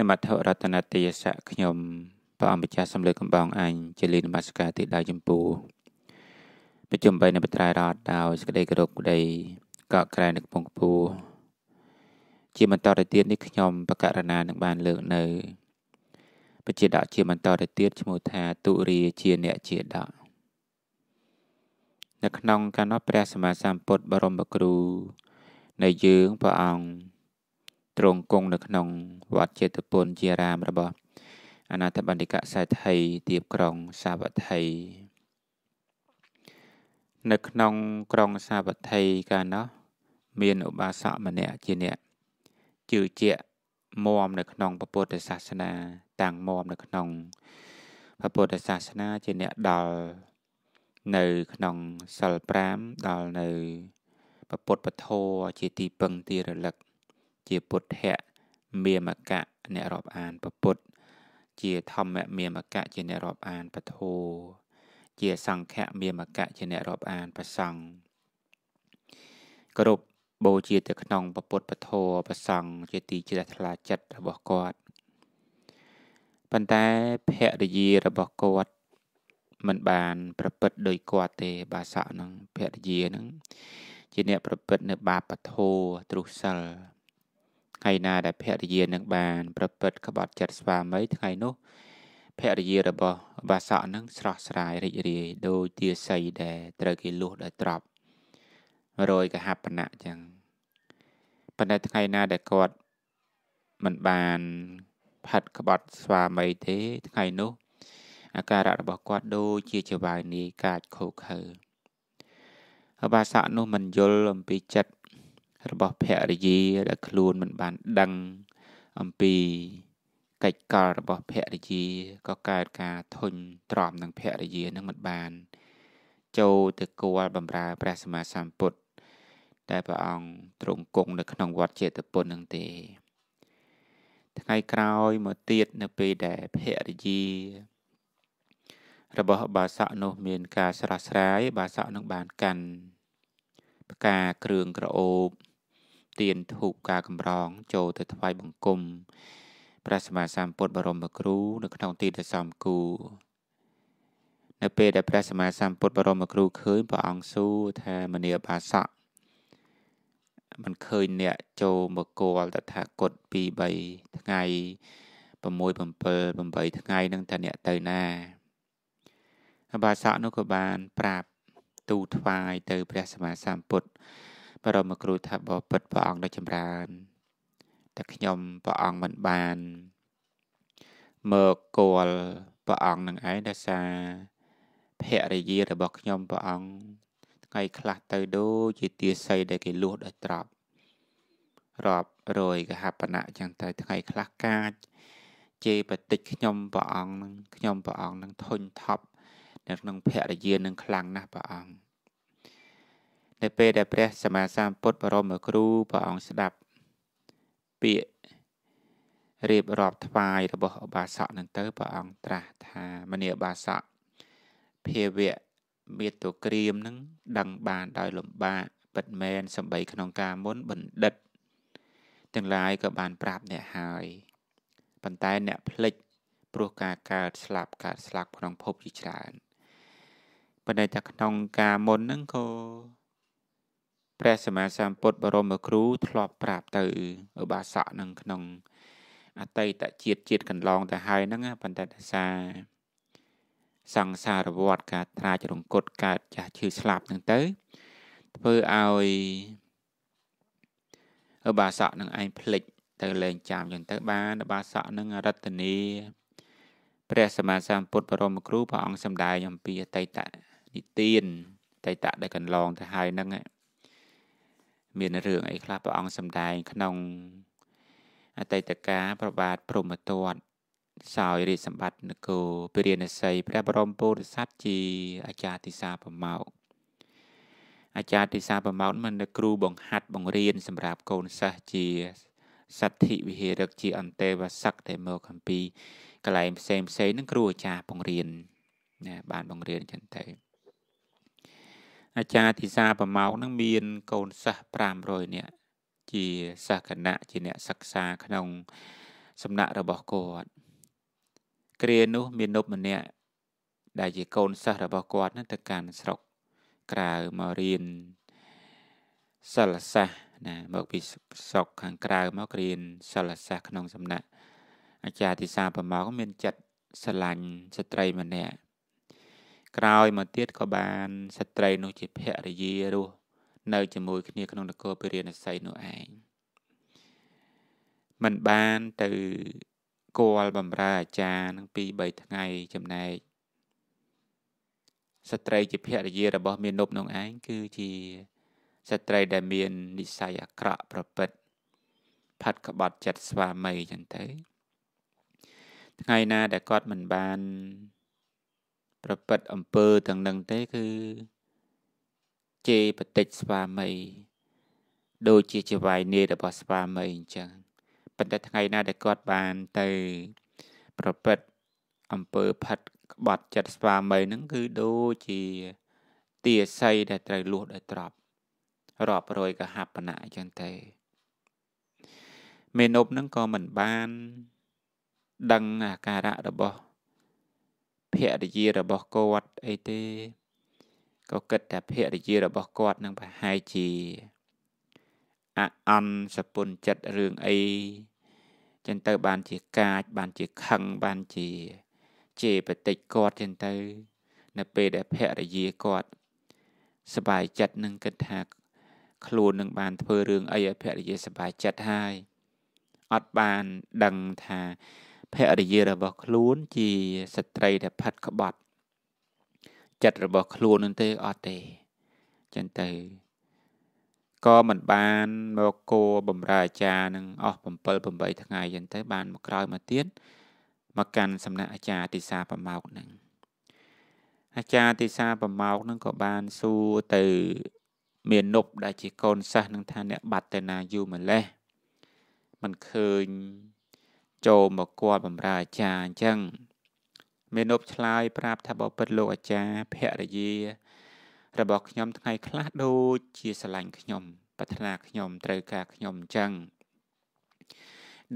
នមថរតនទាសៈខ្ញុំព្រះអង្គម្ចាស់សម្លេចកំបងអញជាលីនមស្ការទីដៅចម្ពោះប្រជុំបីនៅបត្រៃរតដោយសេចក្តីគោរពក្តីកក់ក្រែនៅពងពូជាបន្តទៅទៀតនេះខ្ញុំបករណានឹងបានលើកនៅបជាដកជាបន្តទៅទៀតឈ្មោះថាទុរាជាអ្នកជាដកនៅក្នុងកាណោព្រះសម្មាសម្ពុទ្ធបរមគ្រូនៃយើងព្រះអង្គទ្រង់គង់នៅក្នុងវត្តចេតពុនជារាមរបស់អនាថបណ្ឌិកសេដ្ឋីទៀបក្រុងសាវត្ថីនៅក្នុងក្រុងសាវត្ថីកាលនោះ មានឧបាសកម្នាក់ជាអ្នកជឿជាក់មមនៅក្នុងពុទ្ធសាសនាតាំងមមនៅក្នុងពុទ្ធសាសនាជាអ្នកដល់នៅក្នុងសិល5ដល់នៅពុទ្ធពធជាទីពឹងទីរលឹកជាពុទ្ធៈមាមកៈអ្នករាប់អានពពុទ្ធជាធម្មមាមកៈជាអ្នករាប់អានពធោជាសង្ឃមាមកៈជាអ្នករាប់អានប្រសង់គ្រប់បូជាទៅក្នុងពពុទ្ធពធោប្រសង់ជាទីជ្រះថ្លាចិត្តរបស់គាត់ប៉ុន្តែភរិយារបស់គាត់មិនបានប្រព្រឹត្តដោយគាត់ទេ បាសកនឹងភរិយានឹងជាអ្នកប្រព្រឹត្តនៅបាបពធោទ្រុសិលថ្ងៃណាដែលភរិយានឹងបានប្រព្រឹត្តក្បត់ចិត្តស្វាមីថ្ងៃនោះភរិយារបស់បាសក់នឹងស្រស់ស្រាយរីករាយដោយទាស័យដែលត្រូវគេលួសដោយត្រប់រយកហបណៈចឹងប៉ុន្តែថ្ងៃណាដែលគាត់មិនបានផាត់ក្បត់ស្វាមីទេថ្ងៃនោះអាការៈរបស់គាត់ដូចជាចវាយនីកាចខូខើអបាសៈនោះមិនយល់អំពីចិត្តរបស់ភរិយាដែលខ្លួនមិនបានដឹងអំពីកិច្ចកលរបស់ភរិយាក៏កើតការធុញទ្រាំនឹងភរិយានឹងមិនបាន ចូលទៅគាល់បំរើព្រះសម្មាសម្ពុទ្ធតែព្រះអង្គទ្រង់គង់នៅក្នុងវត្តចេតពុននឹងទេ ថ្ងៃក្រោយមកទៀតនៅពេលដែលភរិយារបស់បាសកនោះមានការស្រស់ស្រាយ បាសកនឹងបានកាន់ផ្កាគ្រឿងក្រអូបទៀនធូបការកម្រងចូលទៅថ្វាយបង្គំព្រះសម្មាសម្ពុទ្ធបរមគ្រូ នៅក្នុងទីដ៏សមគួរនៅពេលដែលព្រះសម្មាសម្ពុទ្ធបរមគ្រូឃើញព្រះអង្គសួរថាមនីបាសកមិនឃើញអ្នកចូលមកគល់តថាគត2 3ថ្ងៃ6 7 8ថ្ងៃនឹងថាអ្នកទៅណាបាសកនោះក៏បានប្រាប់ទូថ្វាយទៅ ព្រះសម្មាសម្ពុទ្ធបរមគ្រូថាបពិតព្រះអង្គដ៏ចម្រើនតែខ្ញុំព្រះអង្គមិនបានមកគល់ព្រះអង្គនឹងឯងដោយសារភរិយារបស់ខ្ញុំព្រះអង្គថ្ងៃខ្លះទៅដូចជាទាស័យដែលគេលួចដោយត្រប់រាប់រយកហបណៈចឹងទៅថ្ងៃខ្លះកាចជេរបតិចខ្ញុំព្រះអង្គនឹងខ្ញុំព្រះអង្គនឹងធុញថប់នៅក្នុងភរិយានឹងខ្លាំងណាស់ព្រះអង្គនៅពេលដែលព្រះសម្មាសម្ពុទ្ធបរមគ្រូព្រះអង្គស្ដាប់ពាក្យរៀបរាប់ថ្វាយរបស់ឧបាសកនឹងទៅព្រះអង្គត្រាស់ថាមនីឧបាសកភាវៈមេតូក្រៀមនឹងដឹងបានដោយលំបាកពិតមែនសំបីក្នុងការមុនបណ្ឌិតទាំងឡាយក៏បានប្រាប់អ្នកហើយប៉ុន្តែអ្នកភ្លេចព្រោះការកើតស្លាប់កើតស្លាប់ក្នុងភពជាច្រើនប៉ុន្តែតែក្នុងការមុនហ្នឹងក៏ព្រះសម្មាសម្ពុទ្ធបរមគ្រូធ្លាប់ប្រាប់ទៅឧបាសកនឹងក្នុងអតីតជាតិជាតិកន្លងទៅហើយហ្នឹងប៉ុន្តែដោយសារសង្សារវដ្តការត្រាចរង្គត់កើតចាស់ឈឺស្លាប់ហ្នឹងទៅធ្វើឲ្យឧបាសកនឹងឯងភ្លេចទៅលែងចាំចឹងទៅបានឧបាសកនឹងរតនីព្រះសម្មាសម្ពុទ្ធបរមគ្រូព្រះអង្គសម្ដែងអំពីអតីតនិទានអតីតដែលកន្លងទៅហើយហ្នឹងឯងមានរឿងអីខ្លះព្រះអង្គសម្ដែងក្នុងអតីតកាលប្របាទព្រហ្មទត្តសោយរាជសម្បត្តិនគរពិរិណសីព្រះបរមពុរិស័ទជាអាចារ្យទិសាប្រមោកអាចារ្យទិសាប្រមោកមិនគ្រូបង្ហាត់បង្រៀនសម្រាប់កូនសិស្សជាសទ្ធិវិហិរិកជា អន្តេវស័កដែលមកអំពីកន្លែងផ្សេងផ្សេងនឹងគ្រូអាចារ្យបង្រៀនណាបានបង្រៀនចឹងទៅអាចារ្យទីសាប្រម៉ោកនឹងមានកូនសិស្ស500នាក់ជាសិស្សគណៈជាអ្នកសិក្សាក្នុងសំណាក់របស់គាត់គ្រានោះមាននប់ម្នាក់ដែលជាកូនសិស្សរបស់គាត់នឹងទៅកាន់ស្រុកក្រៅមករៀនសិលសាស្ត្រណាមកពីស្រុកខាងក្រៅមករៀនសិលសាស្ត្រក្នុងសំណាក់អាចារ្យទីសាប្រម៉ោក មានចិត្តស្រឡាញ់ស្ត្រីម្នាក់ក្រោយមកទៀតក៏បានស្ត្រីនោះជាភរិយារស់នៅជាមួយគ្នាក្នុងនគរពរាណសីនោះឯងมันបានទៅគល់បំរើអាចារ្យនឹង2 3ថ្ងៃចំណែកស្ត្រីជាភរិយារបស់ មាណពនោះឯងគឺជាស្ត្រីដែលមាននិស័យអាក្រក់ប្រព្រឹត្តផាត់ក្បត់ចិត្តស្វាមីចឹងទៅថ្ងៃណាដែលគាត់មិនបានប្រព្រឹត្តអំពើទាំងនឹងទេគឺជេរបតិចស្វាមី ដូចជាជាវាយនាយរបស់ស្វាមីអញ្ចឹងប៉ុន្តែថ្ងៃណាដែលគាត់បានទៅប្រព្រឹត្តអំពើផិតក្បត់ចិត្តស្វាមីហ្នឹងគឺដូចជាទាស័យដែលត្រូវលួសដោយត្រប់រាប់រយកហបណៈអញ្ចឹងទេមេនប់ហ្នឹងក៏មិនបាន ដឹងអាការៈរបស់ភរិយារបស់គាត់អីទេក៏គិតថាភរិយារបស់គាត់នឹងប្រហែលជាអអន់សពុនចិត្តរឿងអីចឹងទៅបានជាកាចបានជាខឹងបានជាជេរបតិចគាត់ចឹងទៅ នៅពេលដែលភរិយាគាត់សบายចិត្តនឹងគិតថាខ្លួននឹងបានធ្វើរឿងអីឲ្យភរិយាសบายចិត្តហើយអត់បានដឹងថាភរិយារបស់ខ្លួនជាស្ត្រីដែលផាត់ក្បត់ ចិត្តរបស់ខ្លួននឹងទេអត់ទេចឹងទៅក៏មិនបានមកគោបំរើអាចារ្យនឹងអស់7 8ថ្ងៃចឹងទៅបានមកក្រោយមកទៀតមកកាន់សំណាក់អាចារ្យទិសាប្រមោកនឹងអាចារ្យទិសាប្រមោកនឹងក៏បានសួរទៅ មាននប់ដែលជាកូនសិស្សនឹងថាអ្នកបាត់ទៅណាយូរម្លេះមិនឃើញចូលមកគាត់បំរើអាចារ្យអញ្ចឹងមេនពឆ្លើយប្រាប់ថាបបិទ្ធលោកអាចារ្យភរិយារបស់ខ្ញុំថ្ងៃ ខ្លះដូចជាស្រឡាញ់ខ្ញុំ ប្រាថ្នាខ្ញុំ ត្រូវការខ្ញុំអញ្ចឹង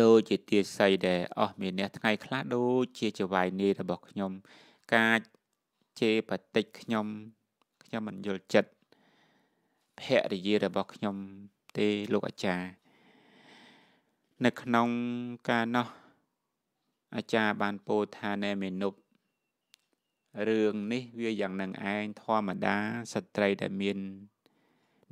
ដូចជាទាស័យដែលអស់មានអ្នកថ្ងៃ ខ្លះដូចជាចវាយនីរបស់ខ្ញុំកាចជេរបតិចខ្ញុំខ្ញុំមិនយល់ចិត្តភរិយារបស់ខ្ញុំទេលោកអាចារ្យនៅក្នុងការនោះ អាចារ្យបានពោលថាណែមេនុបរឿងនេះ វាយ៉ាងនឹងឯងធម្មតាស្ត្រីដែលមាន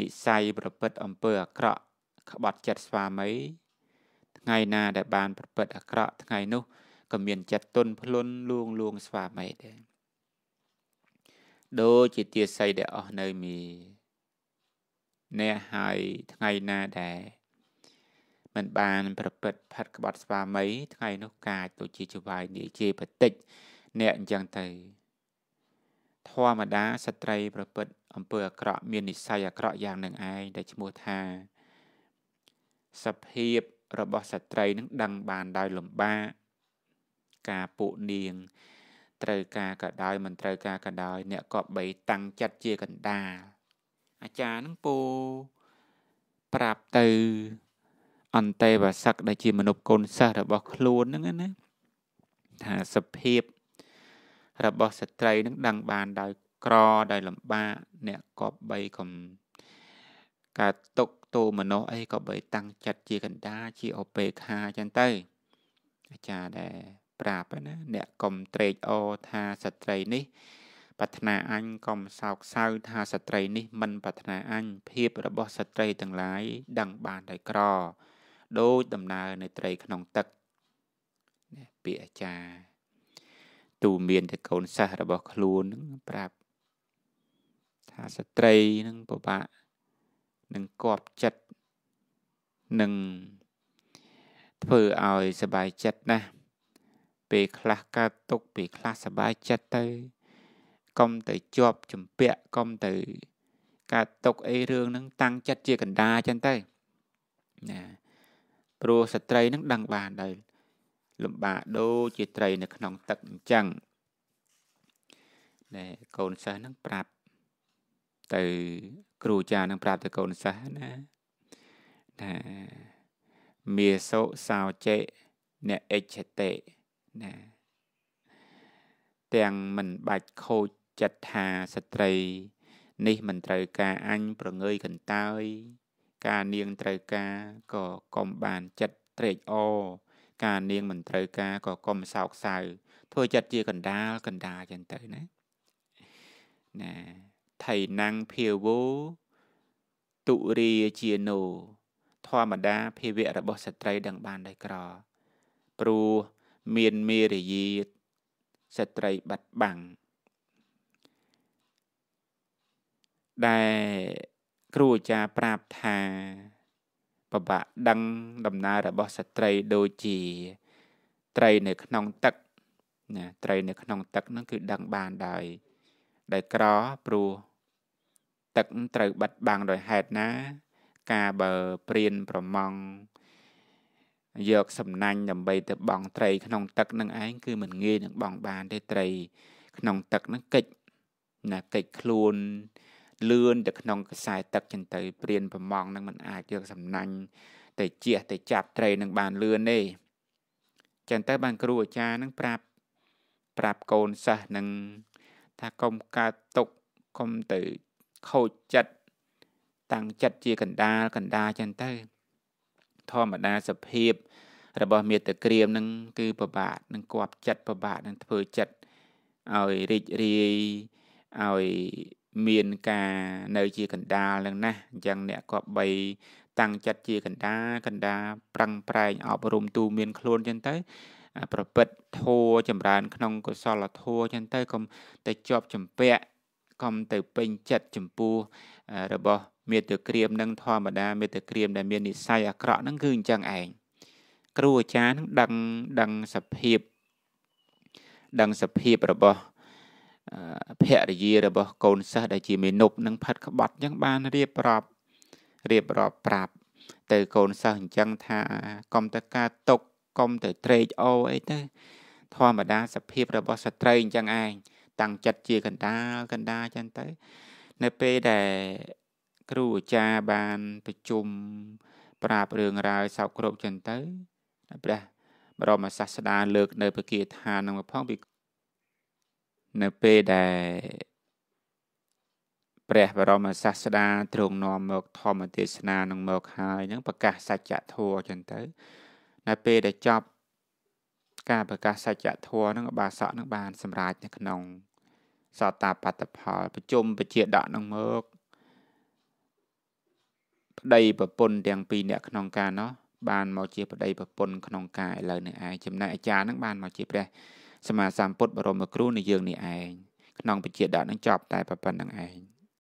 និស័យប្រព្រឹត្តអំពើអាក្រក់ក្បត់ចិត្តស្វាមីថ្ងៃណាដែលបានប្រព្រឹត្តអាក្រក់ថ្ងៃនោះក៏មានចិត្តទុនភ្លុនលួងលួងស្វាមីដែរដូចជាទាស័យដែលអស់នៅមីអ្នកហើយថ្ងៃណាដែលមិនបានប្រព្រឹត្តផិតក្បត់ស្វាមីថ្ងៃនោះកាចដូចជាចវាយនាយជេរបតិច អ្នកអញ្ចឹងទៅធម្មតាស្ត្រី ប្រព្រឹត្តអំពើអាក្រក់មាននិស័យអាក្រក់យ៉ាងនឹងឯងដែលឈ្មោះថាសភាពរបស់ស្ត្រីនឹងដឹងបានដោយលំបាកការពួកនាង ត្រូវការក៏ដោយមិនត្រូវការក៏ដោយអ្នកក៏បីតាំងចិត្តជាកណ្ដាលអាចារ្យនឹងពោប្រាប់ទៅអន្តេវាសឹកដែលជាមនុស្សកូនសិស្សរបស់ខ្លួនហ្នឹងណាថាសភាពរបស់ស្ត្រីនឹងដឹងបានដោយក្រដោយលំបាកអ្នកគបបីកំកើតទុកតោមនុស្សអីក៏បីតាំងចិត្តជាកណ្ដាជាអបេខាចឹងទៅអាចារ្យដែរប្រាប់ណាអ្នកកុំត្រេកអរថាស្ត្រីនេះ ប្រាថ្នាអញកុំសោកសៅថាស្ត្រីនេះមិនប្រាថ្នាអញភាពរបស់ស្ត្រីទាំងឡាយដឹងបានតែក្រដូចដំណើរនៃត្រីក្នុងទឹកពាក្យអាចារ្យទូមានទៅកូនសិស្សរបស់ខ្លួននឹងប្រាប់ថាស្ត្រីនឹងពិបាកនឹងគប់ចិត្តនឹងធ្វើឲ្យសบายចិត្តណាស់ពេលខ្លះកើតទុកពេលខ្លះសบายចិត្តទៅ កុំទៅជាប់ជំពាក់កុំទៅកើតទុកអីរឿងហ្នឹងតាំងចិត្តជាកណ្ដាចឹងទៅណាព្រោះស្ត្រីនឹងដឹងបានដែរលំបាកដូចជាត្រីនៅក្នុង ទឹកអញ្ចឹងណែកូនសិស្សនឹងប្រាប់ ទៅគ្រូចារ្យនឹង ប្រាប់ទៅកូនសិស្សណាណាមេសុសោចេអ្នកអិច្ឆតេណា ទាំងមិនបាច់ខូចចិត្តថាស្ត្រី នេះមិនត្រូវការអញប្រងើយកន្តើយការនាងត្រូវការក៏កុំបានចិត្តត្រេកអរការនាងមិនត្រូវការក៏កុំសោកសៅធ្វើចិត្តជាកណ្ដាលកណ្ដាលចឹងទៅណាណាថៃណាំងភាវោទុរាជាណូធម្មតាភាវៈរបស់ស្ត្រីដឹងបានដោយក្រព្រោះមានមេរយាស្ត្រីបាត់បាំងដែលគ្រូអាចារ្យប្រាប់ថាបបាក់ដឹងដំណើររបស់ស្ត្រីដូចជាត្រីនៅក្នុងទឹកណាត្រី នៅក្នុងទឹកហ្នឹងគឺដឹងបានដោយដោយក្រព្រោះទឹកត្រូវបិទបាំងដោយហេតុណា ការបើព្រៀនប្រមងយកសំណាញ់ដើម្បីទៅបងត្រី ក្នុងទឹកនឹងឯងគឺមិនងាយនឹងបងបានទេត្រី ក្នុងទឹកនឹងកិច្ចណាកិច្ចខ្លួនលឿនទៅក្នុងខ្សែទឹកចឹងទៅ ព្រៀនប្រម៉ងនឹងមិនអាចយកសំណាញ់ទៅជះទៅចាប់ត្រីនឹងបានលឿនទេចឹងទៅបានគ្រូអាចារ្យនឹងប្រាប់ប្រាប់កូនសិស្សនឹងថាកុំកើតទុកកុំទៅខូចចិត្តតាំងចិត្តជាកណ្ដាលកណ្ដាលចឹងទៅ ធម្មតាសភាព របស់មេត្តក្រៀមនឹងគឺពិបាកនឹងគប់ចិត្តពិបាកនឹងធ្វើចិត្តឲ្យរីករាយឲ្យមានការនៅជាកណ្ដាលនឹងណាអញ្ចឹងអ្នកគប្បីតាំងចិត្តជាកណ្ដាកណ្ដាប្រឹងប្រែងអប់រំទូមានខ្លួនចឹងទៅ ប្រព្រឹត្តធัวចម្រើន ក្នុងកុសលធัวចឹងទៅកុំតែជាប់ចម្ពាក់កុំទៅពេញចិត្តចំពោះរបស់មេត្តាក្រៀមនិងធម្មតាមេត្តាក្រៀមដែលមាននិស័យអាក្រក់ហ្នឹងគឺអញ្ចឹងឯងគ្រូអាចារ្យនឹងដឹងដឹងសភាពដឹងសភាពរបស់ភរិយារបស់កូនសិស្សដែលជាមេនុបនឹងផាត់ក្បត់អញ្ចឹងបានរៀបរាប់រៀបរាប់ប្រាប់ ទៅកូនសិស្សអញ្ចឹងថាកុំតែការຕົកកុំតែត្រេកអូអីទៅធម្មតាសភាពរបស់ស្ត្រីអញ្ចឹងឯងតាំងចិត្តជាកណ្ដាលកណ្ដាលអញ្ចឹងទៅ នៅពេលដែលគ្រូអាចារ្យបានប្រជុំប្រាប់រឿងរ៉ាវសោកគ្រប់អញ្ចឹងទៅព្រះបរមសាស្តាលើកនៅពគាឋាននឹងផងពីនៅពេលដែលព្រះបរមសាស្តាទ្រង់នាំមកធម្មទេសនានឹងមកហើយនឹងប្រកាសសច្ចធម៌ចឹងទៅនៅពេលដែលចប់ការប្រកាសសច្ចធម៌នឹងឧបាសកនឹងបានសម្រេចនៅក្នុងសតាបត្តផលប្រជុំពជាដកនឹងមកប្តីប្រពន្ធទាំងពីរអ្នកក្នុងការនោះបានមកជាប្តីប្រពន្ធក្នុងការឥឡូវនេះឯងចំណែកអាចារ្យនឹងបានមកជាព្រះសម្មាសម្ពុទ្ធបរមគ្រូនៃយើងនេះឯងក្នុងបជាដាក់នឹងចប់តែប៉ុណ្្នឹងឯង។